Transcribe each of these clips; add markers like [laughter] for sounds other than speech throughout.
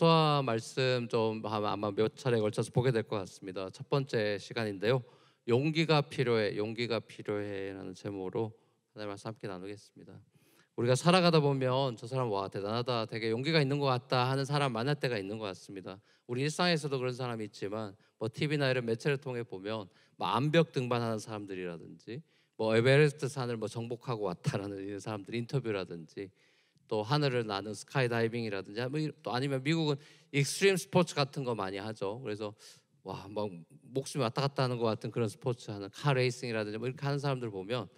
여수와 말씀 좀 아마 몇 차례 걸쳐서 보게 될 것 같습니다. 첫 번째 시간인데요. 용기가 필요해, 용기가 필요해라는 제목으로 하나님 말씀 함께 나누겠습니다. 우리가 살아가다 보면 저 사람 와 대단하다, 되게 용기가 있는 것 같다 하는 사람 만날 때가 있는 것 같습니다. 우리 일상에서도 그런 사람이 있지만 뭐 TV나 이런 매체를 통해 보면 뭐 암벽 등반하는 사람들이라든지 뭐 에베레스트 산을 뭐 정복하고 왔다라는 이런 사람들 인터뷰라든지 또 하늘을 나는 스카이다이빙이라든지 뭐 또 아니면 미국은 익스트림 스포츠 같은 거 많이 하죠. 그래서 와 막 목숨이 왔다 갔다 하는 것 같은 그런 스포츠 하는 카 레이싱이라든지 뭐 이렇게 하는 사람들 보면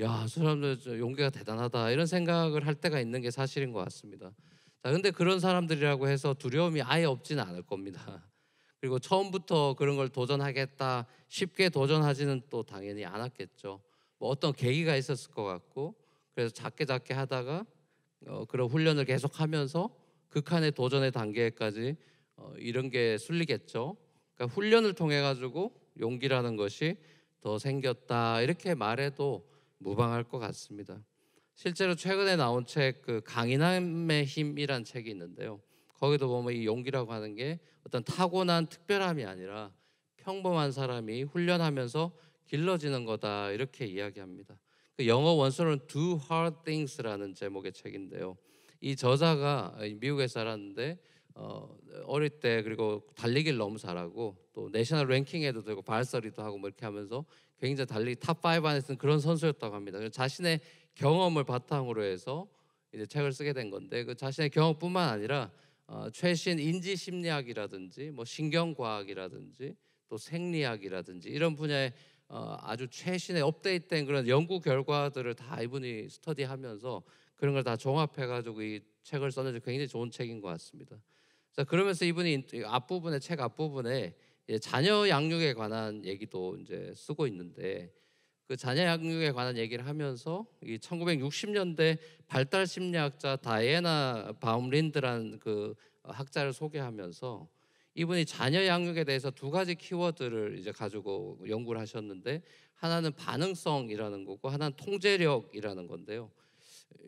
야, 저 사람들 용기가 대단하다 이런 생각을 할 때가 있는 게 사실인 것 같습니다. 자, 근데 그런 사람들이라고 해서 두려움이 아예 없지는 않을 겁니다. [laughs] 그리고 처음부터 그런 걸 도전하겠다 쉽게 도전하지는 또 당연히 않았겠죠. 뭐 어떤 계기가 있었을 것 같고 그래서 작게 작게 하다가 어, 그런 훈련을 계속하면서 극한의 도전의 단계까지 어, 이런 게 술리겠죠. 그러니까 훈련을 통해 가지고 용기라는 것이 더 생겼다 이렇게 말해도 무방할 것 같습니다. 실제로 최근에 나온 책 그 강인함의 힘이란 책이 있는데요. 거기도 보면 이 용기라고 하는 게 어떤 타고난 특별함이 아니라 평범한 사람이 훈련하면서 길러지는 거다 이렇게 이야기합니다. 그 영어 원서는 Do Hard Things라는 제목의 책인데요. 이 저자가 미국에 살았는데 어, 어릴 때 그리고 달리기를 너무 잘하고 또 내셔널 랭킹에도 들고 발설이도 하고 뭐 이렇게 하면서 굉장히 달리기 탑5 안에서는 그런 선수였다고 합니다. 자신의 경험을 바탕으로 해서 이제 책을 쓰게 된 건데 그 자신의 경험뿐만 아니라 어, 최신 인지 심리학이라든지 뭐 신경과학이라든지 또 생리학이라든지 이런 분야의 어, 아주 최신의 업데이트된 그런 연구 결과들을 다 이분이 스터디하면서 그런 걸 다 종합해가지고 이 책을 썼는데 굉장히 좋은 책인 것 같습니다. 자 그러면서 이분이 앞부분에 책 앞부분에 자녀 양육에 관한 얘기도 이제 쓰고 있는데 그 자녀 양육에 관한 얘기를 하면서 이 1960년대 발달 심리학자 다이애나 바움린드란 그 학자를 소개하면서 이분이 자녀 양육에 대해서 두 가지 키워드를 이제 가지고 연구를 하셨는데 하나는 반응성이라는 거고 하나는 통제력이라는 건데요.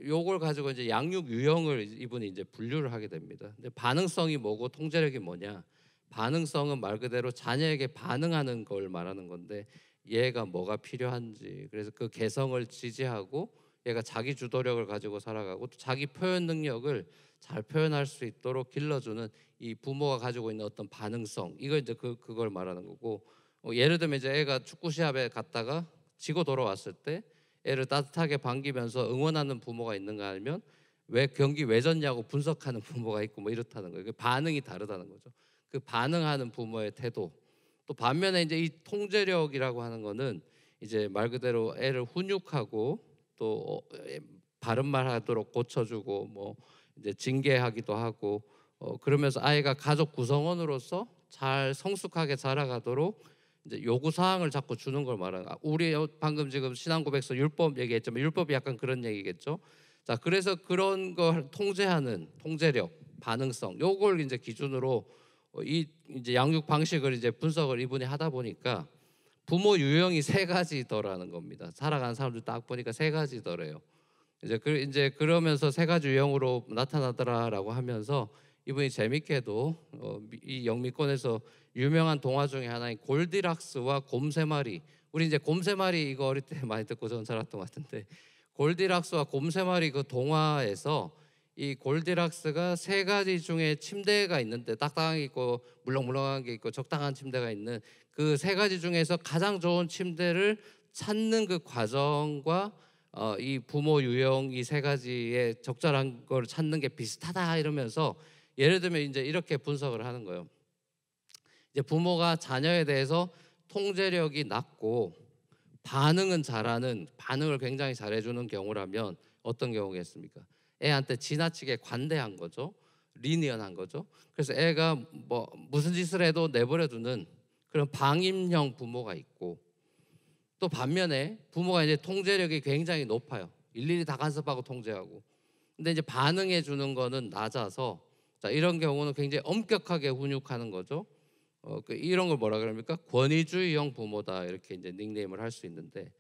요걸 가지고 이제 양육 유형을 이분이 이제 분류를 하게 됩니다. 근데 반응성이 뭐고 통제력이 뭐냐? 반응성은 말 그대로 자녀에게 반응하는 걸 말하는 건데 얘가 뭐가 필요한지 그래서 그 개성을 지지하고 얘가 자기 주도력을 가지고 살아가고 또 자기 표현 능력을 잘 표현할 수 있도록 길러주는 이 부모가 가지고 있는 어떤 반응성 이걸 이제 그 그걸 말하는 거고 어, 예를 들면 이제 애가 축구 시합에 갔다가 지고 돌아왔을 때 애를 따뜻하게 반기면서 응원하는 부모가 있는가 하면왜 경기 왜 졌냐고 분석하는 [laughs] 부모가 있고 뭐 이렇다는 거예요. 그 반응이 다르다는 거죠. 그 반응하는 부모의 태도. 또 반면에 이제 이 통제력이라고 하는 거는 이제 말 그대로 애를 훈육하고 또 어, 바른 말 하도록 고쳐주고 뭐 이제 징계하기도 하고 어, 그러면서 아이가 가족 구성원으로서 잘 성숙하게 자라가도록 이제 요구 사항을 자꾸 주는 걸 말하는 아, 우리 방금 지금 신앙고백서 율법 얘기했지만 율법이 약간 그런 얘기겠죠. 자 그래서 그런 걸 통제하는 통제력, 반응성 요걸 이제 기준으로 어, 이 이제 양육 방식을 이제 분석을 이분이 하다 보니까 부모 유형이 세 가지더라는 겁니다. 살아가는 사람들 딱 보니까 세 가지더래요. 이제 그 이제 그러면서 세 가지 유형으로 나타나더라라고 하면서 이분이 재밌게도 어, 이 영미권에서 유명한 동화 중에 하나인 골디락스와 곰세마리 우리 이제 곰세마리 이거 어릴 때 [laughs] 많이 듣고 전 살았던 것 같은데 골디락스와 곰세마리 그 동화에서 이 골디락스가 세 가지 중에 침대가 있는데 딱딱한 게 있고 물렁물렁한 게 있고 적당한 침대가 있는 그 세 가지 중에서 가장 좋은 침대를 찾는 그 과정과 어, 이 부모 유형 이 세 가지의 적절한 걸 찾는 게 비슷하다 이러면서 예를 들면 이제 이렇게 분석을 하는 거예요. 이제 부모가 자녀에 대해서 통제력이 낮고 반응은 잘하는 반응을 굉장히 잘해주는 경우라면 어떤 경우겠습니까? 애한테 지나치게 관대한 거죠. 리니언한 거죠. 그래서 애가 뭐 무슨 짓을 해도 내버려두는 그런 방임형 부모가 있고 또 반면에 부모가 이제 통제력이 굉장히 높아요. 일일이 다 간섭하고 통제하고. 근데 이제 반응해 주는 거는 낮아서 자, 이런 경우는 굉장히 엄격하게 훈육하는 거죠. 어, 그 이런 걸 뭐라 그럽니까? 권위주의형 부모다 이렇게 이제 닉네임을 할 수 있는데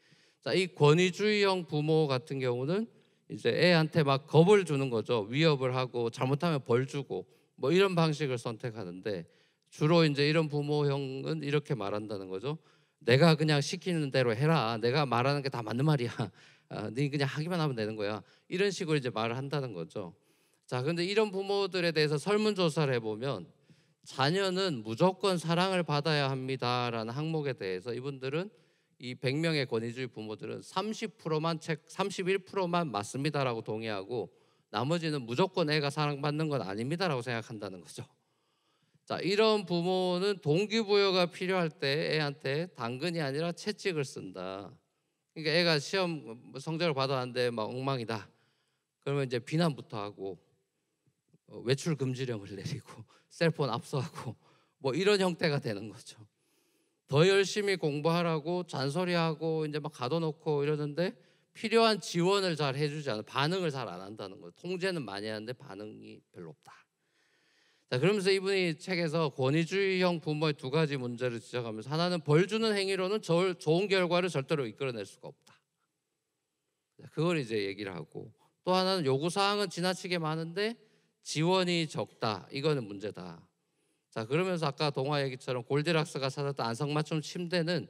자, 이 권위주의형 부모 같은 경우는 이제 애한테 막 겁을 주는 거죠. 위협을 하고 잘못하면 벌 주고 뭐 이런 방식을 선택하는데 주로 이제 이런 부모형은 이렇게 말한다는 거죠. 내가 그냥 시키는 대로 해라. 내가 말하는 게 다 맞는 말이야. [laughs] 아, 네 그냥 하기만 하면 되는 거야. 이런 식으로 이제 말을 한다는 거죠. 자, 근데 이런 부모들에 대해서 설문 조사를 해보면 자녀는 무조건 사랑을 받아야 합니다라는 항목에 대해서 이분들은 이 100명의 권위주의 부모들은 30%만 책 31%만 맞습니다라고 동의하고 나머지는 무조건 애가 사랑받는 건 아닙니다라고 생각한다는 거죠. 자, 이런 부모는 동기부여가 필요할 때 애한테 당근이 아니라 채찍을 쓴다. 그러니까 애가 시험 뭐 성적을 받았는데 막 엉망이다. 그러면 이제 비난부터 하고 어, 외출 금지령을 [laughs] 내리고 셀폰 압수하고 뭐 이런 형태가 되는 거죠. 더 열심히 공부하라고 잔소리하고 이제 막 가둬놓고 이러는데 필요한 지원을 잘 해주지 않아 반응을 잘 안 한다는 거예요. 통제는 많이 하는데 반응이 별로 없다. 자, 그러면서 이분이 책에서 권위주의형 부모의 두 가지 문제를 지적하면서 하나는 벌 주는 행위로는 절, 좋은 결과를 절대로 이끌어낼 수가 없다. 그걸 이제 얘기를 하고 또 하나는 요구 사항은 지나치게 많은데 지원이 적다. 이거는 문제다. 자, 그러면서 아까 동화 얘기처럼 골디락스가 찾았던 안성맞춤 침대는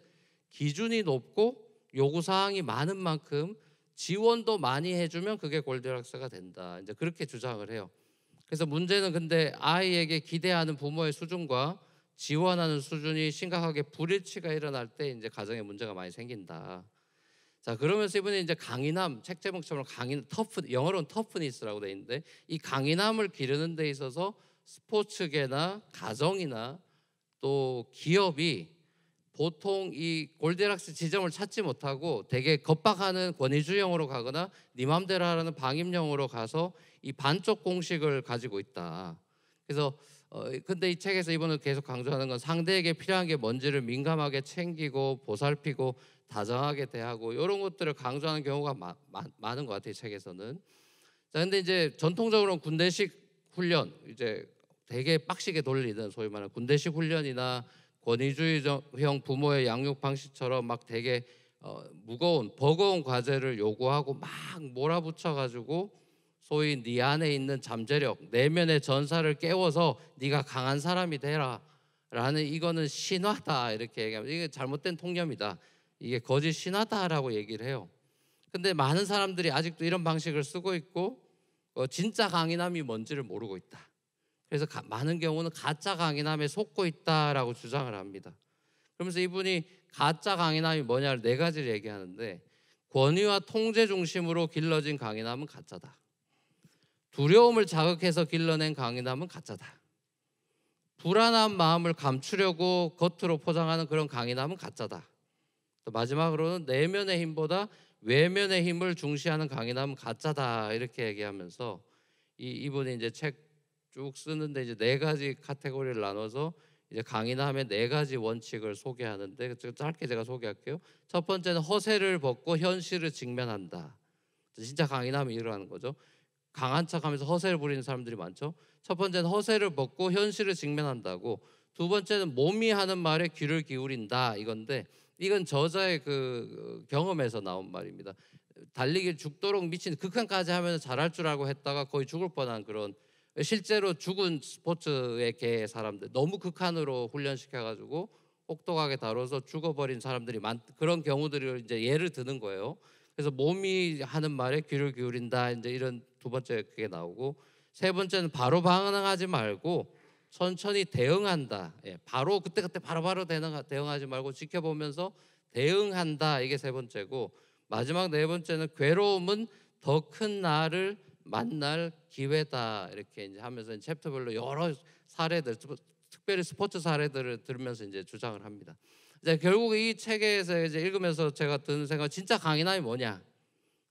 기준이 높고 요구 사항이 많은 만큼 지원도 많이 해주면 그게 골디락스가 된다. 이제 그렇게 주장을 해요. 그래서 문제는 근데 아이에게 기대하는 부모의 수준과 지원하는 수준이 심각하게 불일치가 일어날 때 이제 가정에 문제가 많이 생긴다. 자 그러면서 이번에 이제 강인함 책 제목처럼 강인 터프 영어로는 터프니스라고 돼 있는데 이 강인함을 기르는 데 있어서 스포츠계나 가정이나 또 기업이 보통 이 골디락스 지점을 찾지 못하고 되게 겁박하는 권위주형으로 가거나 네 맘대로 하라는 방임형으로 가서 이 반쪽 공식을 가지고 있다. 그래서 어, 근데 이 책에서 이번은 계속 강조하는 건 상대에게 필요한 게 뭔지를 민감하게 챙기고 보살피고 다정하게 대하고 이런 것들을 강조하는 경우가 마, 마, 많은 것 같아요 책에서는. 자 근데 이제 전통적으로 군대식 훈련 이제 되게 빡시게 돌리는 소위 말하는 군대식 훈련이나 권위주의형 부모의 양육 방식처럼 막 되게 어, 무거운 버거운 과제를 요구하고 막 몰아붙여 가지고 소위 네 안에 있는 잠재력, 내면의 전사를 깨워서 네가 강한 사람이 되라. 라는 이거는 신화다 이렇게 얘기하면 이게 잘못된 통념이다. 이게 거짓 신화다라고 얘기를 해요. 근데 많은 사람들이 아직도 이런 방식을 쓰고 있고 어, 진짜 강인함이 뭔지를 모르고 있다. 그래서 가, 많은 경우는 가짜 강인함에 속고 있다라고 주장을 합니다. 그러면서 이분이 가짜 강인함이 뭐냐를 네 가지를 얘기하는데 권위와 통제 중심으로 길러진 강인함은 가짜다. 두려움을 자극해서 길러낸 강인함은 가짜다. 불안한 마음을 감추려고 겉으로 포장하는 그런 강인함은 가짜다. 또 마지막으로는 내면의 힘보다 외면의 힘을 중시하는 강인함은 가짜다 이렇게 얘기하면서 이 이분이 이제 책 쭉 쓰는데 이제 네 가지 카테고리를 나눠서 이제 강인함의 네 가지 원칙을 소개하는데 그 짧게 제가 소개할게요. 첫 번째는 허세를 벗고 현실을 직면한다. 진짜 강인함이 일어는 거죠. 강한 척하면서 허세를 부리는 사람들이 많죠. 첫 번째는 허세를 벗고 현실을 직면한다고. 두 번째는 몸이 하는 말에 귀를 기울인다 이건데 이건 저자의 그 경험에서 나온 말입니다. 달리기 죽도록 미친 극한까지 하면 잘할 줄 알고 했다가 거의 죽을 뻔한 그런 실제로 죽은 스포츠의 개 사람들 너무 극한으로 훈련시켜가지고 혹독하게 다뤄서 죽어버린 사람들이 많 그런 경우들을 이제 예를 드는 거예요. 그래서 몸이 하는 말에 귀를 기울인다 이제 이런 두 번째 그게 나오고 세 번째는 바로 반응하지 말고 천천히 대응한다. 예, 바로 그때 그때 바로바로 바로 대응하지 말고 지켜보면서 대응한다. 이게 세 번째고 마지막 네 번째는 괴로움은 더 큰 나를 만날 기회다. 이렇게 이제 하면서 이제 챕터별로 여러 사례들 특별히 스포츠 사례들을 들으면서 이제 주장을 합니다. 이제 결국 이 책에서 이제 읽으면서 제가 드는 생각 진짜 강인함이 뭐냐?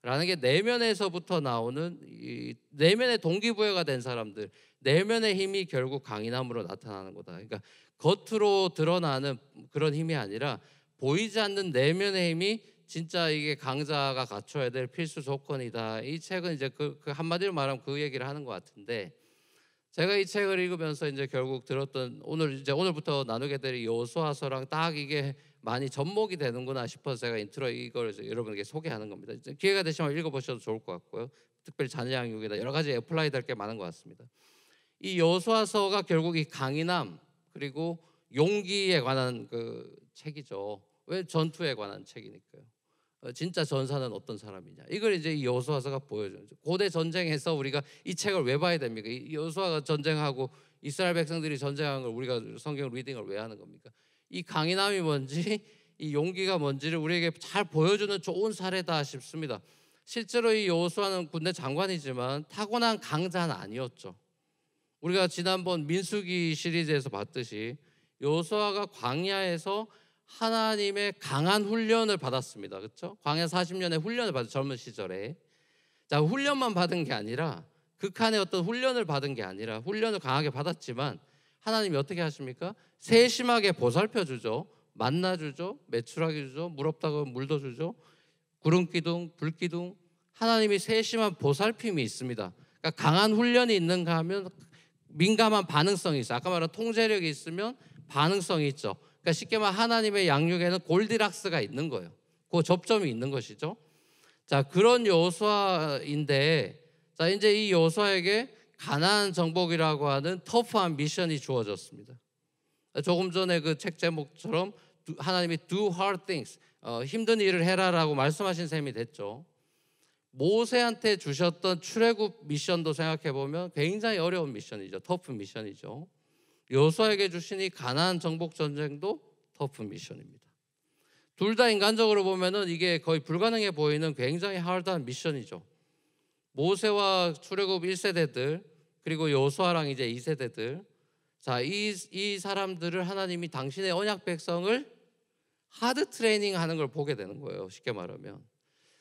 라는 게 내면에서부터 나오는 이 내면의 동기부여가 된 사람들 내면의 힘이 결국 강인함으로 나타나는 거다. 그러니까 겉으로 드러나는 그런 힘이 아니라 보이지 않는 내면의 힘이 진짜 이게 강자가 갖춰야 될 필수 조건이다. 이 책은 이제 그, 그 한마디로 말하면 그 얘기를 하는 것 같은데 제가 이 책을 읽으면서 이제 결국 들었던 오늘 이제 오늘부터 나누게 될 여호수아서랑 딱 이게 많이 접목이 되는구나 싶어서 제가 인트로 이걸 여러분에게 소개하는 겁니다. 기회가 되시면 읽어보셔도 좋을 것 같고요. 특별히 잔양육이나 여러 가지 애플라이 될 게 많은 것 같습니다. 이 여호수아서가 결국 이 강인함 그리고 용기에 관한 그 책이죠. 왜 전투에 관한 책이니까요. 어, 진짜 전사는 어떤 사람이냐. 이걸 이제 여호수아서가 보여줘요. 고대 전쟁에서 우리가 이 책을 왜 봐야 됩니까? 여호수아가 전쟁하고 이스라엘 백성들이 전쟁한 걸 우리가 성경 리딩을 왜 하는 겁니까? 이 강인함이 뭔지 [laughs] 이 용기가 뭔지를 우리에게 잘 보여주는 좋은 사례다 싶습니다. 실제로 이 여호수아는 군대 장관이지만 타고난 강자는 아니었죠. 우리가 지난번 민수기 시리즈에서 봤듯이 여호수아가 광야에서 하나님의 강한 훈련을 받았습니다. 그렇죠? 광야 40년의 훈련을 받은 젊은 시절에 자, 훈련만 받은 게 아니라 극한의 어떤 훈련을 받은 게 아니라 훈련을 강하게 받았지만 하나님이 어떻게 하십니까? 세심하게 보살펴 주죠. 만나 주죠. 매출하게 주죠. 물없다고 물도 주죠. 구름 기둥, 불 기둥. 하나님이 세심한 보살핌이 있습니다. 그러니까 강한 훈련이 있는가 하면 민감한 반응성이 있어. 아까 말한 통제력이 있으면 반응성이 있죠. 그러니까 쉽게 말하나님의 양육에는 골디락스가 있는 거예요. 그 접점이 있는 것이죠. 자, 그런 여호수아인데 자, 이제 이 여호수아에게 가난 정복이라고 하는 터프한 미션이 주어졌습니다. 조금 전에 그 책 제목처럼 하나님이 do hard things 어, 힘든 일을 해라라고 말씀하신 셈이 됐죠. 모세한테 주셨던 출애굽 미션도 생각해 보면 굉장히 어려운 미션이죠. 터프 미션이죠. 요수에게 주신 이가나 정복 전쟁도 터프 미션입니다. 둘 다 인간적으로 보면은 이게 거의 불가능해 보이는 굉장히 하드한 미션이죠. 모세와 출애굽 1세대들 그리고 여호수아랑 이제 2세대들 자, 이, 이 사람들을 하나님이 당신의 언약 백성을 하드 트레이닝 하는 걸 보게 되는 거예요. 쉽게 말하면.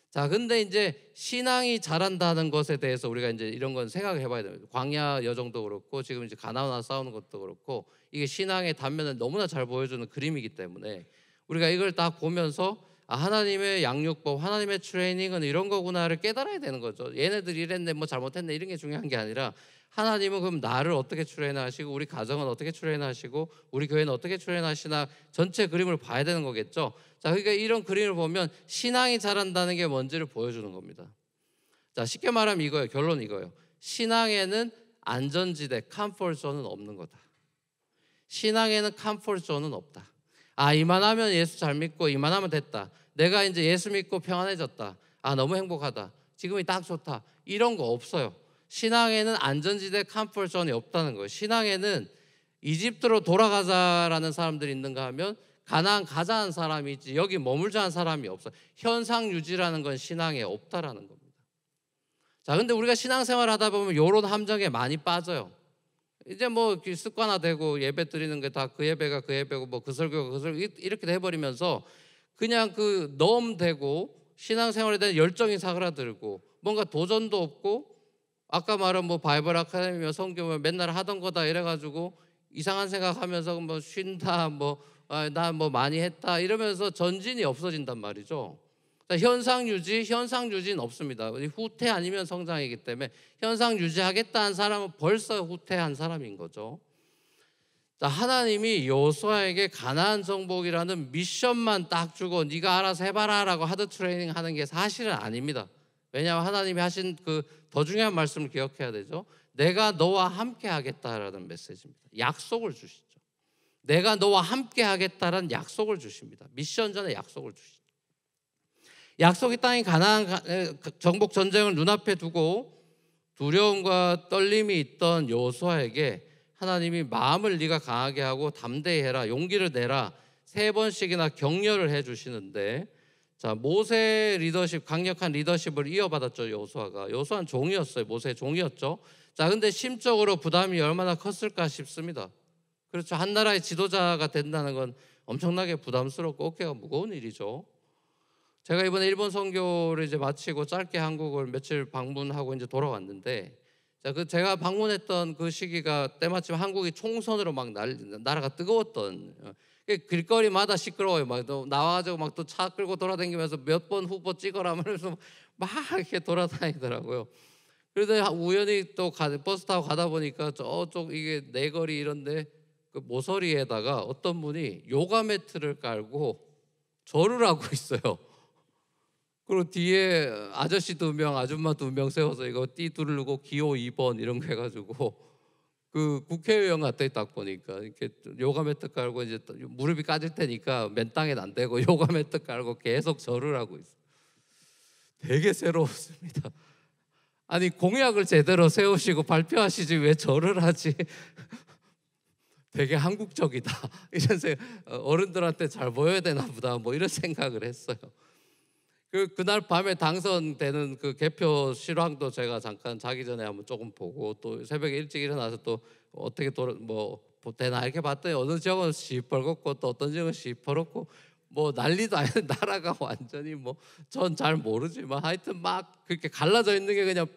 자, 근데 이제 신앙이 자란다는 것에 대해서 우리가 이제 이런 건 생각해 봐야 됩니다. 광야 여정도 그렇고 지금 이제 가나와 싸우는 것도 그렇고 이게 신앙의 단면을 너무나 잘 보여주는 그림이기 때문에 우리가 이걸 딱 보면서 아, 하나님의 양육법, 하나님의 트레이닝은 이런 거구나를 깨달아야 되는 거죠. 얘네들 이랬네, 뭐 잘못했네 이런 게 중요한 게 아니라 하나님은 그럼 나를 어떻게 출애나하시고 우리 가정은 어떻게 출애나하시고 우리 교회는 어떻게 출애나하시나 전체 그림을 봐야 되는 거겠죠. 자, 그러니까 이런 그림을 보면 신앙이 자란다는 게 뭔지를 보여주는 겁니다. 자, 쉽게 말하면 이거예요. 결론 이거예요. 신앙에는 안전지대, 컴포트존은 없는 거다. 신앙에는 컴포트존은 없다. 아, 이만하면 예수 잘 믿고 이만하면 됐다. 내가 이제 예수 믿고 평안해졌다. 아, 너무 행복하다. 지금이 딱 좋다. 이런 거 없어요. 신앙에는 안전지대 컴포트존이 없다는 거예요. 신앙에는 이집트로 돌아가자라는 사람들이 있는가 하면 가난 가자한 사람이 있지 여기 머물자한 사람이 없어. 현상 유지라는 건 신앙에 없다라는 겁니다. 자, 근데 우리가 신앙생활 하다 보면 요런 함정에 많이 빠져요. 이제 뭐 습관화되고 예배 드리는 게 다 그 예배가 그 예배고 뭐 그 설교가 그 설교 이렇게 돼버리면서 그냥 그 넘되고 신앙생활에 대한 열정이 사그라들고 뭔가 도전도 없고 아까 말한 뭐 바이블 아카데미며 성경을 맨날 하던 거다 이래가지고 이상한 생각하면서 뭐 쉰다 뭐나뭐 아, 뭐 많이 했다 이러면서 전진이 없어진단 말이죠. 현상 유지, 현상 유지는 없습니다. 후퇴 아니면 성장이기 때문에 현상 유지하겠다는 사람은 벌써 후퇴한 사람인 거죠. 하나님이 여호수아에게 가나안 정복이라는 미션만 딱 주고 네가 알아서 해봐라라고 하드 트레이닝 하는 게 사실은 아닙니다. 왜냐하면 하나님이 하신 그더 중요한 말씀을 기억해야 되죠. 내가 너와 함께 하겠다라는 메시지입니다. 약속을 주시죠. 내가 너와 함께 하겠다라는 약속을 주십니다. 미션 전에 약속을 주시죠. 약속의 땅인 가나안 정복 그 전쟁을 눈앞에 두고 두려움과 떨림이 있던 여호수아에게 하나님이 마음을 네가 강하게 하고 담대 해라 용기를 내라 세 번씩이나 격려를 해 주시는데 자모세 리더십 강력한 리더십을 이어받았죠 여호수아가 여호수아는 종이었어요 모세 종이었죠 자 근데 심적으로 부담이 얼마나 컸을까 싶습니다 그렇죠 한 나라의 지도자가 된다는 건 엄청나게 부담스럽고 어깨가 무거운 일이죠 제가 이번에 일본 선교를 이제 마치고 짧게 한국을 며칠 방문하고 이제 돌아왔는데 자, 그 제가 방문했던 그 시기가 때마침 한국이 총선으로 막 날, 나라가 뜨거웠던 그 길거리마다 시끄러워요. 막 또 나와가지고 막 또 차 끌고 돌아다니면서 몇 번 후보 찍어라 하면서 [laughs] 막 이렇게 돌아다니더라고요. 그래서 우연히 또 가, 버스 타고 가다 보니까 저쪽 이게 내거리 네 이런데 그 모서리에다가 어떤 분이 요가 매트를 깔고 절을 하고 [laughs] 있어요. 그리고 뒤에 아저씨 두 명, 아줌마 두 명 세워서 이거 띠 두르고 기호 2번 이런 거 해가지고 그 국회의원 갔다 있다 보니까 이렇게 요가 매트 깔고 이제 무릎이 까질 테니까 맨 땅에 안 대고 [laughs] 요가 매트 깔고 계속 절을 하고 있어. 되게 새로웠습니다. 아니 공약을 제대로 세우시고 발표하시지 왜 절을 하지? [laughs] 되게 한국적이다 [laughs] 이런 생각 어, 어른들한테 잘 보여야 되나 보다 뭐 이런 생각을 했어요. 그 그날 밤에 당선되는 그 개표 실황도 제가 잠깐 자기 전에 한번 조금 보고 또 새벽에 일찍 일어나서 또 어떻게 돌아 뭐 되나 이렇게 봤더니 어느 지역은 시뻘겋고 또 어떤 지역은 시퍼렇고 뭐 난리도 아니고 [laughs] 나라가 완전히 뭐 전 잘 모르지만 하여튼 막 그렇게 갈라져 있는 게 그냥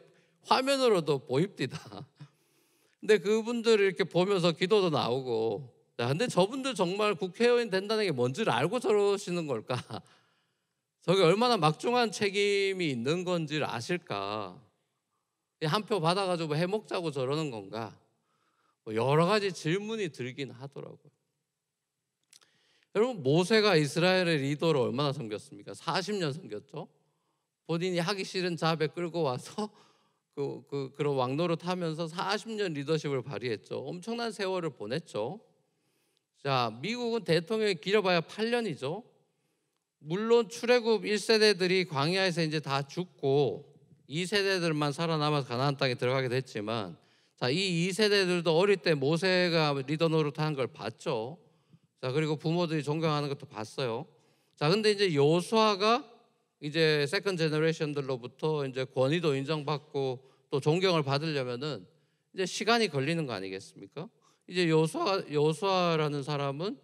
화면으로도 보입니다. [laughs] 근데 그분들을 이렇게 보면서 기도도 나오고 근데 저분들 정말 국회의원 된다는 게 뭔지를 알고 저러시는 걸까? [laughs] 저게 얼마나 막중한 책임이 있는 건지를 아실까? 한 표 받아가지고 해먹자고 저러는 건가? 뭐 여러 가지 질문이 들긴 하더라고요. 여러분 모세가 이스라엘의 리더로 얼마나 섬겼습니까? 40년 섬겼죠. 본인이 하기 싫은 자배 끌고 와서 [laughs] 그, 그 그런 왕노릇 하면서 40년 리더십을 발휘했죠. 엄청난 세월을 보냈죠. 자, 미국은 대통령이 길어봐야 8년이죠. 물론 출애굽 1세대들이 광야에서 이제 다 죽고 2세대들만 살아남아서 가나안 땅에 들어가게 됐지만 자, 이 2세대들도 어릴 때 모세가 리더 노릇한걸 봤죠. 자, 그리고 부모들이 존경하는 것도 봤어요. 자, 근데 이제 요수아가 이제 세컨 제너레이션들로부터 이제 권위도 인정받고 또 존경을 받으려면은 이제 시간이 걸리는 거 아니겠습니까? 이제 요수아 요수아라는 사람은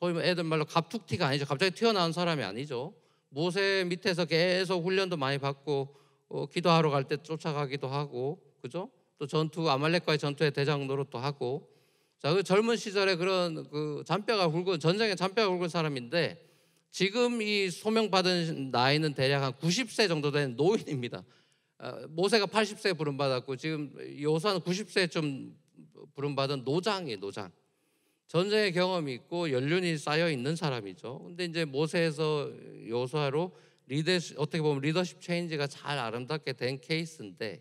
소위 뭐 애들 말로 갑툭튀가 아니죠. 갑자기 튀어나온 사람이 아니죠. 모세 밑에서 계속 훈련도 많이 받고 어, 기도하러 갈 때 쫓아가기도 하고 그죠? 또 전투 아말렉과의 전투의 대장 노릇도 하고 자, 그 젊은 시절에 그런 그 잔뼈가 굵은 전쟁에 잔뼈가 굵은 사람인데 지금 이 소명받은 나이는 대략 한 90세 정도 된 노인입니다. 어, 모세가 80세 부름받았고 지금 요사는 90세쯤 부름받은 노장이 노장. 전쟁의 경험이 있고 연륜이 쌓여 있는 사람이죠. 근데 이제 모세에서 요소하로 리더십, 어떻게 보면 리더십 체인지가 잘 아름답게 된 케이스인데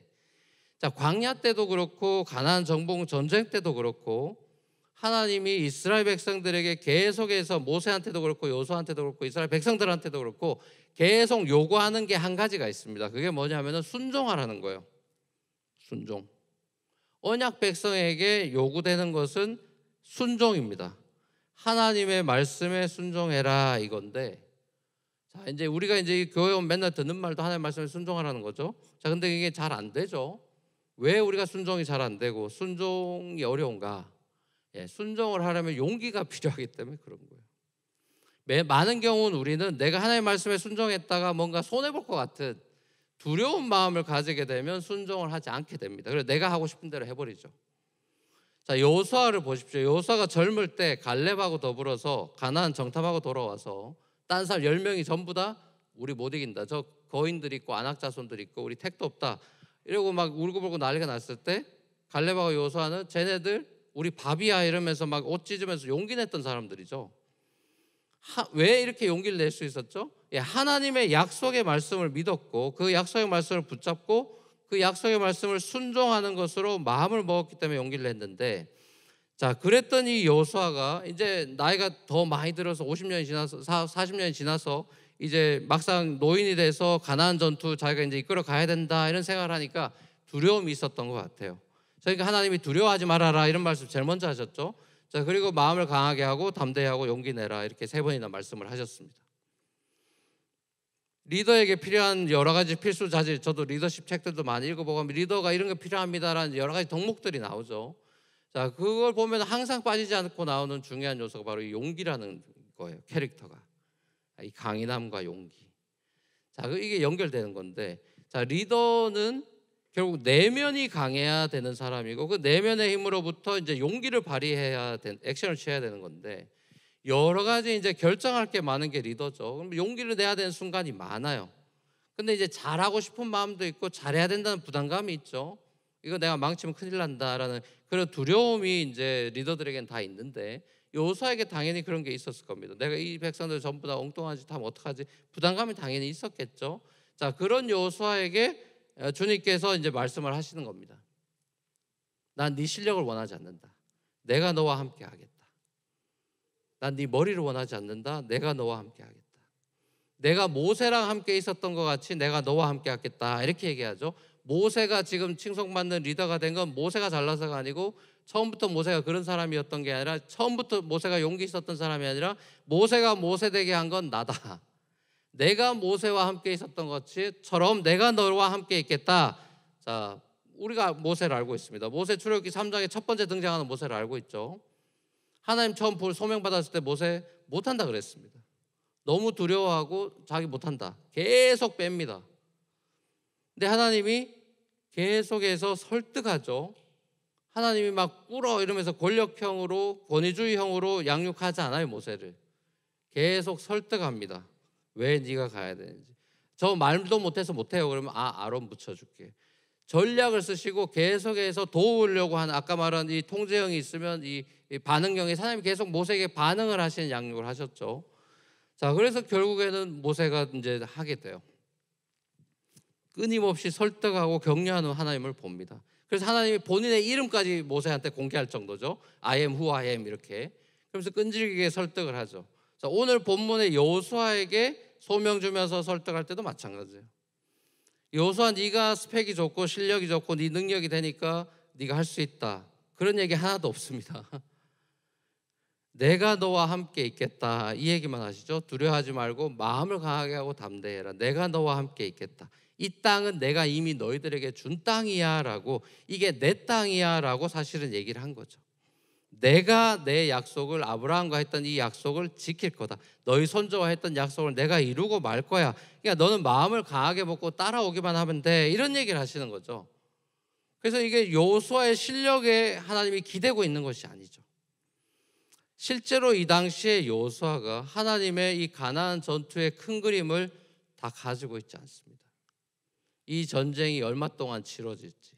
자, 광야 때도 그렇고 가나안 정복 전쟁 때도 그렇고 하나님이 이스라엘 백성들에게 계속해서 모세한테도 그렇고 요소한테도 그렇고 이스라엘 백성들한테도 그렇고 계속 요구하는 게 한 가지가 있습니다. 그게 뭐냐면은 순종하라는 거예요. 순종. 언약 백성에게 요구되는 것은 순종입니다. 하나님의 말씀에 순종해라 이건데 자 이제 우리가 이제 교회 온 맨날 듣는 말도 하나님의 말씀에 순종하라는 거죠. 자 근데 이게 잘 안 되죠. 왜 우리가 순종이 잘 안 되고 순종이 어려운가? 예, 순종을 하려면 용기가 [laughs] 필요하기 때문에 그런 거예요. 매, 많은 경우는 우리는 내가 하나님의 말씀에 순종했다가 뭔가 손해 볼 것 같은 두려운 마음을 가지게 되면 순종을 하지 않게 됩니다. 그래서 내가 하고 싶은 대로 해버리죠. 자, 여호수아를 보십시오. 여호수아가 젊을 때 갈렙하고 더불어서 가나안 정탐하고 돌아와서 딴사 10명이 전부 다 우리 못 이긴다. 저 거인들 있고 안악자손들 있고 우리 택도 없다. 이러고 막 울고불고 난리가 났을 때 갈렙하고 요수아는 쟤네들 우리 밥이야 이러면서 막 옷 찢으면서 용기 냈던 사람들이죠. 하, 왜 이렇게 용기를 낼 수 있었죠? 예, 하나님의 약속의 말씀을 믿었고 그 약속의 말씀을 붙잡고 그 약속의 말씀을 순종하는 것으로 마음을 먹었기 때문에 용기를 냈는데 자 그랬더니 여호수아가 이제 나이가 더 많이 들어서 50년이 지나서 40년이 지나서 이제 막상 노인이 돼서 가나안 전투 자기가 이제 이끌어 가야 된다 이런 생각을 하니까 두려움이 있었던 것 같아요. 그러니까 하나님이 두려워하지 말아라 이런 말씀 제일 먼저 하셨죠. 자 그리고 마음을 강하게 하고 담대 하고 용기 내라 이렇게 세 번이나 말씀을 하셨습니다. 리더에게 필요한 여러 가지 필수 자질, 저도 리더십 책들도 많이 읽어보고 리더가 이런 게 필요합니다라는 여러 가지 덕목들이 나오죠. 자, 그걸 보면 항상 빠지지 않고 나오는 중요한 요소가 바로 이 용기라는 거예요. 캐릭터가. 아, 이 강인함과 용기. 자, 그 이게 연결되는 건데, 자, 리더는 결국 내면이 강해야 되는 사람이고 그 내면의 힘으로부터 이제 용기를 발휘해야 된 액션을 취해야 되는 건데 여러 가지 이제 결정할 게 많은 게 리더죠. 그럼 용기를 내야 되는 순간이 많아요. 근데 이제 잘하고 싶은 마음도 있고 잘해야 된다는 부담감이 있죠. 이거 내가 망치면 큰일 난다라는 그런 두려움이 이제 리더들에겐 다 있는데 요사에게 당연히 그런 게 있었을 겁니다. 내가 이 백성들 전부 다 엉뚱한 지다면 어떡하지? 부담감이 당연히 있었겠죠. 자, 그런 요수에게 어, 주님께서 이제 말씀을 하시는 겁니다. 난 네 실력을 원하지 않는다. 내가 너와 함께 하겠다. 난네 머리를 원하지 않는다. 내가 너와 함께 하겠다. 내가 모세랑 함께 있었던 것 같이 내가 너와 함께 하겠다. 이렇게 얘기하죠. 모세가 지금 칭송받는 리더가 된 건 모세가 잘나서가 아니고 처음부터 모세가 그런 사람이었던 게 아니라 처음부터 모세가 용기 있었던 사람이 아니라 모세가 모세되게 한 건 나다. 내가 모세와 함께 있었던 것처럼 내가 너와 함께 있겠다. 자, 우리가 모세를 알고 있습니다. 모세 출애굽기 3장에 첫 번째 등장하는 모세를 알고 있죠. 하나님 처음 볼 소명 받았을 때 모세 못한다 그랬습니다. 너무 두려워하고 자기 못한다. 계속 뺍니다. 근데 하나님이 계속해서 설득하죠. 하나님이 막 꿇어 이러면서 권력형으로 권위주의형으로 양육하지 않아요 모세를. 계속 설득합니다. 왜 네가 가야 되는지. 저 말도 못해서 못해요. 그러면 아 아론 붙여줄게. 전략을 쓰시고 계속해서 도우려고 한 아까 말한 이 통제형이 있으면 이반응형이사람이 계속 모세에게 반응을 하시는 양육을 하셨죠. 자, 그래서 결국에는 모세가 이제 하게 돼요. 끊임없이 설득하고 격려하는 하나님을 봅니다. 그래서 하나님이 본인의 이름까지 모세한테 공개할 정도죠. I am who I am 이렇게. 그러면서 끈질기게 설득을 하죠. 자, 오늘 본문의 여호수아에게 소명 주면서 설득할 때도 마찬가지예요. 여호수아 네가 스펙이 좋고 실력이 좋고 네 능력이 되니까 네가 할 수 있다. 그런 얘기 하나도 없습니다. [laughs] 내가 너와 함께 있겠다. 이 얘기만 하시죠. 두려워하지 말고 마음을 강하게 하고 담대해라. 내가 너와 함께 있겠다. 이 땅은 내가 이미 너희들에게 준 땅이야라고 이게 내 땅이야라고 사실은 얘기를 한 거죠. 내가 내 약속을 아브라함과 했던 이 약속을 지킬 거다. 너희 손자와 했던 약속을 내가 이루고 말 거야. 그러니까 너는 마음을 강하게 먹고 따라오기만 하면 돼. 이런 얘기를 하시는 거죠. 그래서 이게 여수아의 실력에 하나님이 기대고 있는 것이 아니죠. 실제로 이 당시에 여수아가 하나님의 이가나 전투의 큰 그림을 다 가지고 있지 않습니다. 이 전쟁이 얼마 동안 치러질지,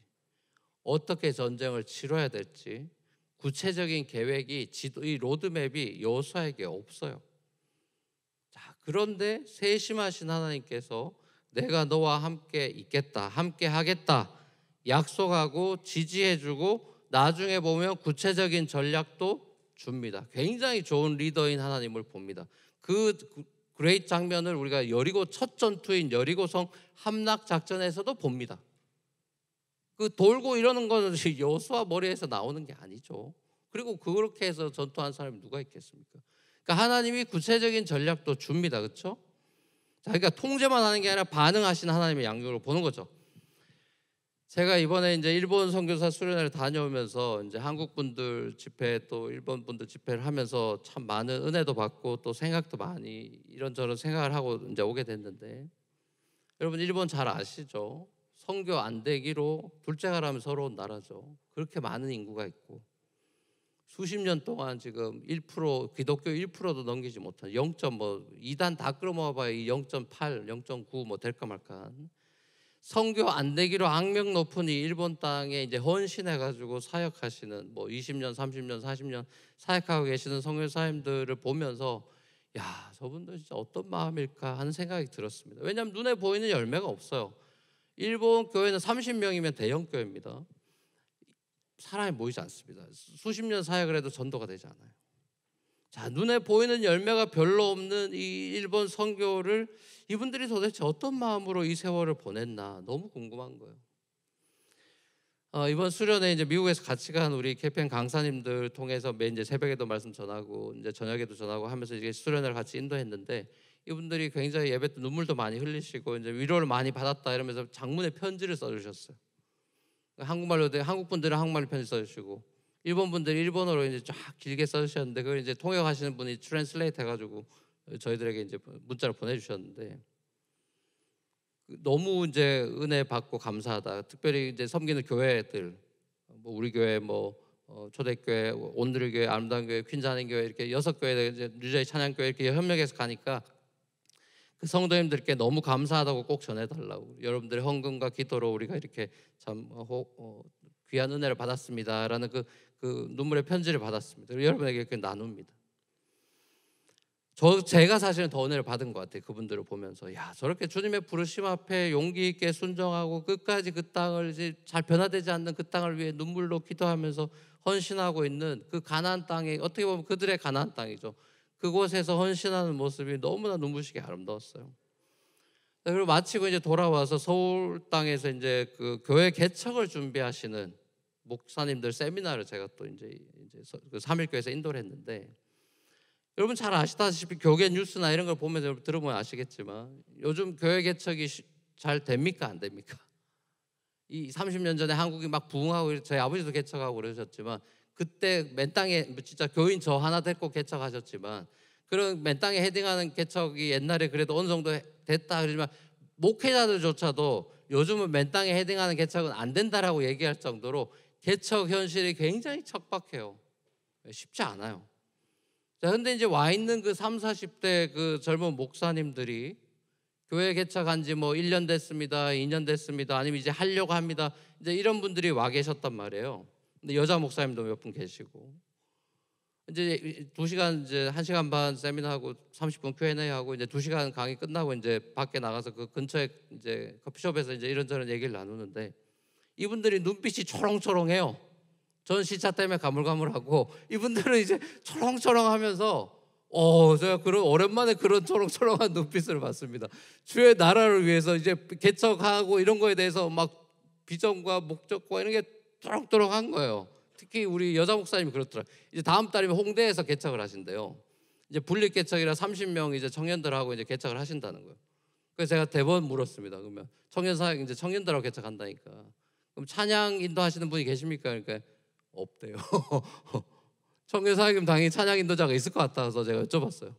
어떻게 전쟁을 치러야 될지, 구체적인 계획이 지도, 이 로드맵이 여호수아에게 없어요. 자, 그런데 세심하신 하나님께서 내가 너와 함께 있겠다, 함께 하겠다 약속하고 지지해주고 나중에 보면 구체적인 전략도 줍니다. 굉장히 좋은 리더인 하나님을 봅니다. 그 그레이트 장면을 우리가 여리고 첫 전투인 여리고성 함락 작전에서도 봅니다. 그 돌고 이러는 것이 [laughs] 여호수아 머리에서 나오는 게 아니죠. 그리고 그렇게 해서 전투한 사람이 누가 있겠습니까? 그러니까 하나님이 구체적인 전략도 줍니다. 그렇죠? 그러니까 통제만 하는 게 아니라 반응하신 하나님의 양육을 보는 거죠. 제가 이번에 이제 일본 선교사 수련회를 다녀오면서 이제 한국 분들 집회 또 일본 분들 집회를 하면서 참 많은 은혜도 받고 또 생각도 많이 이런저런 생각을 하고 이제 오게 됐는데 여러분 일본 잘 아시죠? 성교안 되기로 둘째가라면 서로 나라죠. 그렇게 많은 인구가 있고 수십 년 동안 지금 1% 기독교 1%도 넘기지 못한 0. 뭐 2단 다 끌어모아봐야 0.8, 0.9 뭐 될까 말까 성교 안 되기로 악명 높은 이 일본 땅에 이제 헌신해 가지고 사역하시는 뭐 20년, 30년, 40년 사역하고 계시는 성교사님들을 보면서 야 저분들 진짜 어떤 마음일까 하는 생각이 들었습니다. 왜냐하면 눈에 보이는 열매가 없어요. 일본 교회는 30명이면 대형 교회입니다. 사람이 모이지 않습니다. 수십 년 사역을 해도 전도가 되지 않아요. 자, 눈에 보이는 열매가 별로 없는 이 일본 선교를 이분들이 도대체 어떤 마음으로 이 세월을 보냈나 너무 궁금한 거예요. 어, 이번 수련회 이제 미국에서 같이 간 우리 캠페인 강사님들 통해서 매 이제 새벽에도 말씀 전하고 이제 저녁에도 전하고 하면서 이제 수련회를 같이 인도했는데 이분들이 굉장히 예배 때 눈물도 많이 흘리시고 이제 위로를 많이 받았다 이러면서 장문의 편지를 써주셨어요. 한국말로 돼 한국 분들은 한국말로 편지 써주시고 일본 분들은 일본어로 이제 쫙 길게 써주셨는데 그걸 이제 통역하시는 분이 트랜슬레이트 해가지고 저희들에게 이제 문자를 보내주셨는데 그 너무 이제 은혜 받고 감사하다. 특별히 이제 섬기는 교회들, 뭐 우리 교회, 뭐 어, 초대교회, 온누리 교회, 아름다운 교회, 퀸자는 교회 이렇게 여섯 교회 이제 뉴저의 찬양 교회 이렇게 협력해서 가니까 그 성도님들께 너무 감사하다고 꼭 전해달라고 여러분들의 헌금과 기도로 우리가 이렇게 참 어, 호, 어, 귀한 은혜를 받았습니다라는 그, 그 눈물의 편지를 받았습니다. 여러분에게 이렇게 나눕니다. 저 제가 사실은 더 은혜를 받은 것 같아요. 그분들을 보면서 야 저렇게 주님의 부르심 앞에 용기 있게 순종하고 끝까지 그 땅을 이제 잘 변화되지 않는 그 땅을 위해 눈물로 기도하면서 헌신하고 있는 그가나 땅이 어떻게 보면 그들의 가나 땅이죠. 그곳에서 헌신하는 모습이 너무나 눈부시게 아름다웠어요. 그리고 마치고 이제 돌아와서 서울 땅에서 이제 그 교회 개척을 준비하시는 목사님들 세미나를 제가 또 이제 이제 그 삼일교에서 인도를 했는데 여러분 잘 아시다시피 교계 뉴스나 이런 걸 보면 여러분 들어면 아시겠지만 요즘 교회 개척이 잘 됩니까 안 됩니까? 이 30년 전에 한국이 막 부흥하고 저희 아버지도 개척하고 그러셨지만 그때 맨 땅에 뭐 진짜 교인 저 하나 데리고 개척하셨지만 그런 맨 땅에 헤딩하는 개척이 옛날에 그래도 어느 정도 됐다 그러지만 목회자들조차도 요즘은 맨 땅에 헤딩하는 개척은 안 된다라고 얘기할 정도로 개척 현실이 굉장히 척박해요. 쉽지 않아요. 자, 근데 이제 와 있는 그 3, 40대 그 젊은 목사님들이 교회 개척한 지뭐 1년 됐습니다. 2년 됐습니다. 아니면 이제 하려고 합니다. 이제 이런 분들이 와 계셨단 말이에요. 근데 여자 목사님도 몇 분 계시고 이제 두 시간 이제 한 시간 반 세미나 하고 30분 Q&A 하고 이제 두 시간 강의 끝나고 이제 밖에 나가서 그 근처에 이제 커피숍에서 이제 이런저런 얘기를 나누는데 이분들이 눈빛이 초롱초롱해요. 전 시차 때문에 가물가물하고 이분들은 이제 초롱초롱하면서 어 제가 그런 오랜만에 그런 초롱초롱한 눈빛을 봤습니다. 주의 나라를 위해서 이제 개척하고 이런 거에 대해서 막 비전과 목적과 이런 게 또록또록한 거예요. 특히 우리 여자 목사님이 그렇더라. 이제 다음 달이면 홍대에서 개척을 하신대요. 이제 분립 개척이라 30명 이제 청년들하고 이제 개척을 하신다는 거예요. 그래서 제가 대번 물었습니다. 그러면 청년 사역 이제 청년들하고 개척한다니까. 그럼 찬양 인도하시는 분이 계십니까? 그러니까 없대요. [laughs] 청년 사역이면 당연히 찬양 인도자가 있을 것 같아서 제가 여쭤봤어요.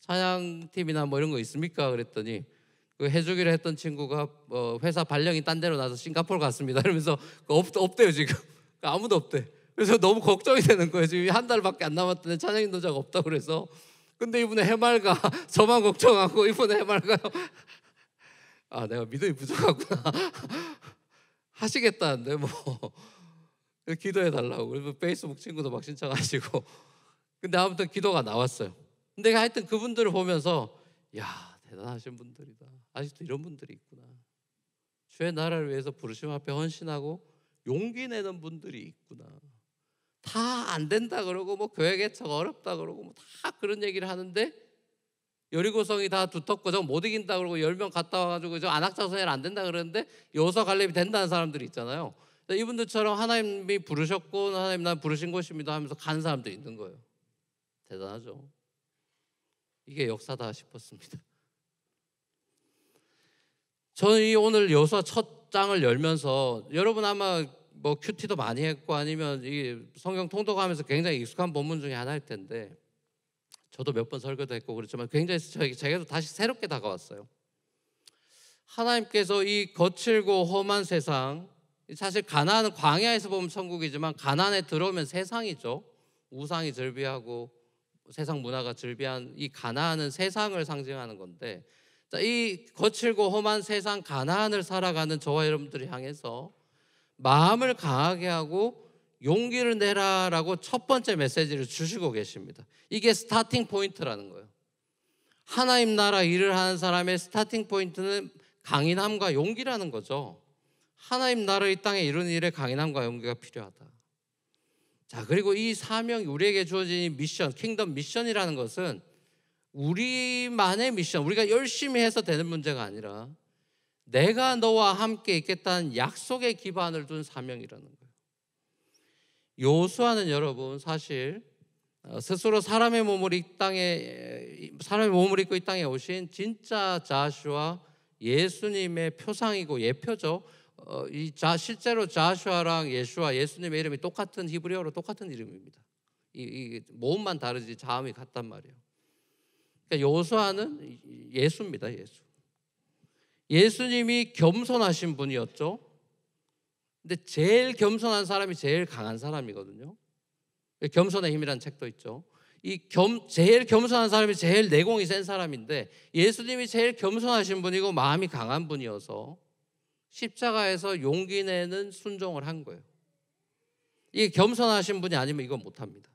찬양팀이나 뭐 이런 거 있습니까? 그랬더니 그 해주기로 했던 친구가 어, 회사 발령이 딴 데로 나서 싱가포르 갔습니다. 이러면서 그 없, 없대요 지금 그 아무도 없대. 그래서 너무 걱정이 되는 거예요. 지금 한 달밖에 안 남았는데 찬양인 도자가 없다 그래서 근데 이분의 해맑아 [laughs] 저만 걱정하고 이분의 해맑아 요아 내가 믿음이 부족하구나 [laughs] 하시겠다는데 뭐 기도해 달라고 그리고 페이스북 친구도 막 신청하시고 근데 아무튼 기도가 나왔어요. 근데 하여튼 그분들을 보면서 야 대단하신 분들이다. 아직도 이런 분들이 있구나. 주의 나라를 위해서 부르심 앞에 헌신하고 용기 내는 분들이 있구나. 다 안 된다 그러고 뭐 교회 개척 어렵다 그러고 뭐다 그런 얘기를 하는데 여리고성이 다 두텁고 저 못 이긴다 그러고 열 명 갔다 와가지고 저 안악자선이 안 된다 그러는데 여호 갈렙이 된다는 사람들이 있잖아요. 이분들처럼 하나님이 부르셨고 하나님 나 부르신 것입니다 하면서 간 사람도 있는 거예요. 대단하죠. 이게 역사다 싶었습니다. 저는 이 오늘 여수와 첫 장을 열면서 여러분 아마 뭐 큐티도 많이 했고 아니면 이 성경 통독하면서 굉장히 익숙한 본문 중에 하나일 텐데 저도 몇 번 설교도 했고 그렇지만 굉장히 저에게 제게도 다시 새롭게 다가왔어요. 하나님께서 이 거칠고 험한 세상 사실 가나안은 광야에서 보면 천국이지만 가나안에 들어오면 세상이죠. 우상이 즐비하고 세상 문화가 즐비한 이 가나안은 세상을 상징하는 건데 이 거칠고 험한 세상 가난을 살아가는 저와 여러분들을 향해서 마음을 강하게 하고 용기를 내라라고 첫 번째 메시지를 주시고 계십니다. 이게 스타팅 포인트라는 거예요. 하나님 나라 일을 하는 사람의 스타팅 포인트는 강인함과 용기라는 거죠. 하나님 나라 이 땅에 이런 일에 강인함과 용기가 필요하다. 자, 그리고 이 사명이 우리에게 주어진 미션, 킹덤 미션이라는 것은 우리만의 미션, 우리가 열심히 해서 되는 문제가 아니라 내가 너와 함께 있겠다는 약속의 기반을 둔 사명이라는 거예요. 요수아는 여러분 사실 어, 스스로 사람의 몸을 이 땅에 사람의 몸을 입고 이 땅에 오신 진짜 자슈아 예수님의 표상이고 예표죠. 어, 이 자, 실제로 자슈아랑 예수와 예수님의 이름이 똑같은 히브리어로 똑같은 이름입니다. 이, 이, 모만 다르지 자음이 같단 말이에요. 그러니까 여호수아는 예수입니다. 예수. 예수님이 겸손하신 분이었죠. 근데 제일 겸손한 사람이 제일 강한 사람이거든요. 겸손의 힘이라는 책도 있죠. 이 겸, 제일 겸손한 사람이 제일 내공이 센 사람인데 예수님이 제일 겸손하신 분이고 마음이 강한 분이어서 십자가에서 용기 내는 순종을 한 거예요. 이 겸손하신 분이 아니면 이건 못합니다.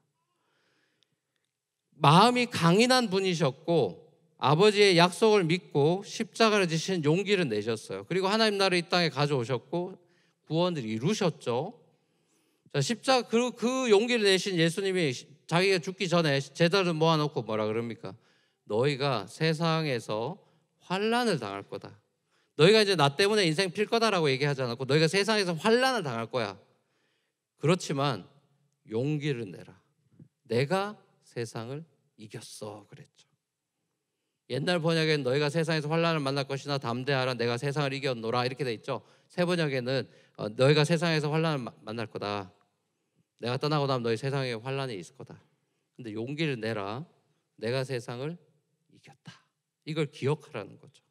마음이 강인한 분이셨고 아버지의 약속을 믿고 십자가를 지신 용기를 내셨어요. 그리고 하나님 나라 이 땅에 가져오셨고 구원을 이루셨죠. 자, 십자 그그 그 용기를 내신 예수님이 자기가 죽기 전에 제자를 모아놓고 뭐라 그럽니까? 너희가 세상에서 환란을 당할 거다. 너희가 이제 나 때문에 인생 필 거다라고 얘기하지 않았고 너희가 세상에서 환란을 당할 거야. 그렇지만 용기를 내라. 내가 세상을 이겼어 그랬죠. 옛날 번역에는 너희가 세상에서 환란을 만날 것이나 담대하라 내가 세상을 이겼노라 이렇게 돼 있죠. 새 번역에는 어, 너희가 세상에서 환란을 만날 거다. 내가 떠나고 나면 너희 세상에 환란이 있을 거다. 근데 용기를 내라. 내가 세상을 이겼다. 이걸 기억하라는 거죠.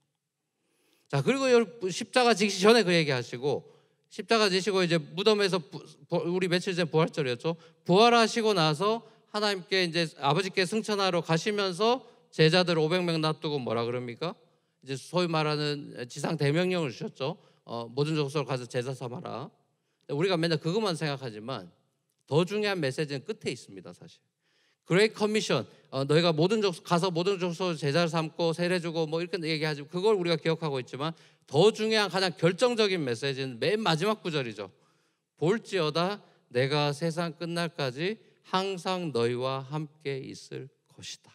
자, 그리고 십자가 지기 전에 그 얘기 하시고 십자가 지시고 이제 무덤에서 부, 우리 며칠 전에 부활절이었죠. 부활하시고 나서 하나님께 이제 아버지께 승천하러 가시면서 제자들 500명 놔두고 뭐라 그럽니까? 이제 소위 말하는 지상 대명령을 주셨죠. 어, 모든 족속으로 가서 제사 삼아라. 우리가 맨날 그것만 생각하지만 더 중요한 메시지는 끝에 있습니다, 사실. 그레이 커미션, 어, 너희가 모든 족속 가서 모든 족속 제자 를 삼고 세례 주고 뭐 이렇게 얘기하지 그걸 우리가 기억하고 있지만 더 중요한 가장 결정적인 메시지는 맨 마지막 구절이죠. 볼지어다 내가 세상 끝날까지 항상 너희와 함께 있을 것이다.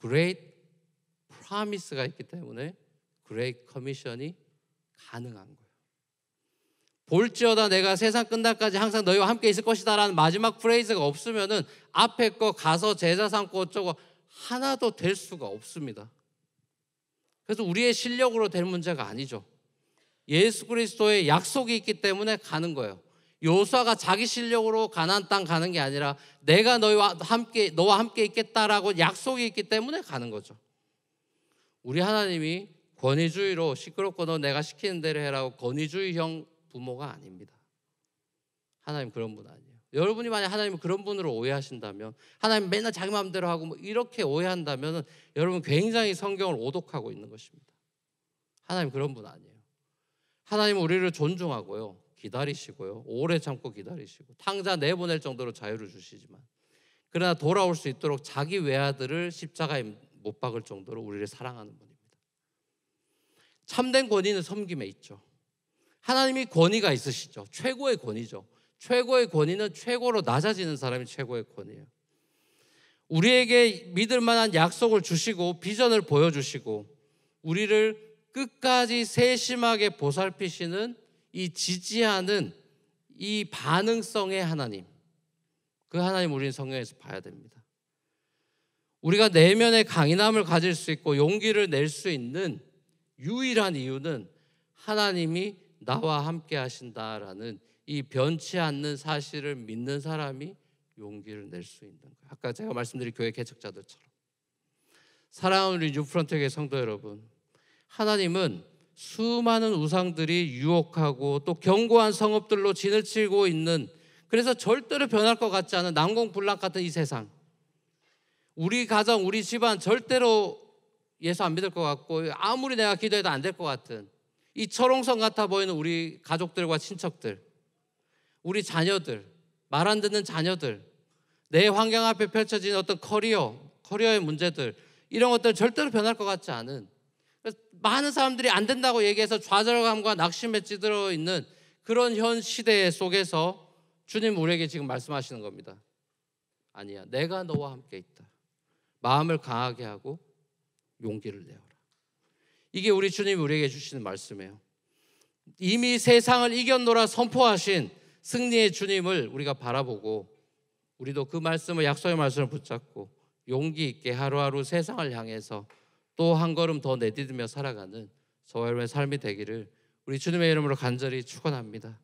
Great promise가 있기 때문에 Great Commission이 가능한 거예요. 볼지어다 내가 세상 끝날까지 항상 너희와 함께 있을 것이다라는 마지막 프레이즈가 없으면은 앞에 거 가서 제자 삼고 어쩌고 하나도 될 수가 없습니다. 그래서 우리의 실력으로 될 문제가 아니죠. 예수 그리스도의 약속이 있기 때문에 가는 거예요. 요수아가 자기 실력으로 가나안 땅 가는 게 아니라 내가 너희와 함께 너와 함께 있겠다라고 약속이 있기 때문에 가는 거죠. 우리 하나님이 권위주의로 시끄럽고 너 내가 시키는 대로 해라고 권위주의형 부모가 아닙니다. 하나님 그런 분 아니에요. 여러분이 만약 하나님 그런 분으로 오해하신다면 하나님 맨날 자기 마음대로 하고 뭐 이렇게 오해한다면 여러분 굉장히 성경을 오독하고 있는 것입니다. 하나님 그런 분 아니에요. 하나님 우리를 존중하고요. 기다리시고요. 오래 참고 기다리시고 탕자 내보낼 정도로 자유를 주시지만 그러나 돌아올 수 있도록 자기 외아들을 십자가에 못 박을 정도로 우리를 사랑하는 분입니다. 참된 권위는 섬김에 있죠. 하나님이 권위가 있으시죠. 최고의 권위죠. 최고의 권위는 최고로 낮아지는 사람이 최고의 권위예요. 우리에게 믿을 만한 약속을 주시고 비전을 보여주시고 우리를 끝까지 세심하게 보살피시는 이 지지하는 이 반응성의 하나님. 그 하나님 우리는 성경에서 봐야 됩니다. 우리가 내면의 강인함을 가질 수 있고 용기를 낼 수 있는 유일한 이유는 하나님이 나와 함께 하신다라는 이 변치 않는 사실을 믿는 사람이 용기를 낼 수 있는 거예요. 아까 제가 말씀드린 교회 개척자들처럼. 사랑하는 우리 뉴프런트의 성도 여러분, 하나님은 수많은 우상들이 유혹하고 또 견고한 성읍들로 진을 치고 있는 그래서 절대로 변할 것 같지 않은 난공불락 같은 이 세상. 우리 가정, 우리 집안 절대로 예수 안 믿을 것 같고 아무리 내가 기도해도 안 될 것 같은 이 철옹성 같아 보이는 우리 가족들과 친척들, 우리 자녀들, 말 안 듣는 자녀들, 내 환경 앞에 펼쳐진 어떤 커리어, 커리어의 문제들 이런 것들 절대로 변할 것 같지 않은 많은 사람들이 안 된다고 얘기해서 좌절감과 낙심에 찌들어 있는 그런 현 시대 속에서 주님 우리에게 지금 말씀하시는 겁니다. 아니야. 내가 너와 함께 있다. 마음을 강하게 하고 용기를 내어라. 이게 우리 주님 우리에게 주시는 말씀이에요. 이미 세상을 이겼노라 선포하신 승리의 주님을 우리가 바라보고 우리도 그 말씀을 약속의 말씀을 붙잡고 용기 있게 하루하루 세상을 향해서 또한 걸음 더내딛으며 살아가는 저와 여러분의 삶이 되기를 우리 주님의 이름으로 간절히 축원합니다.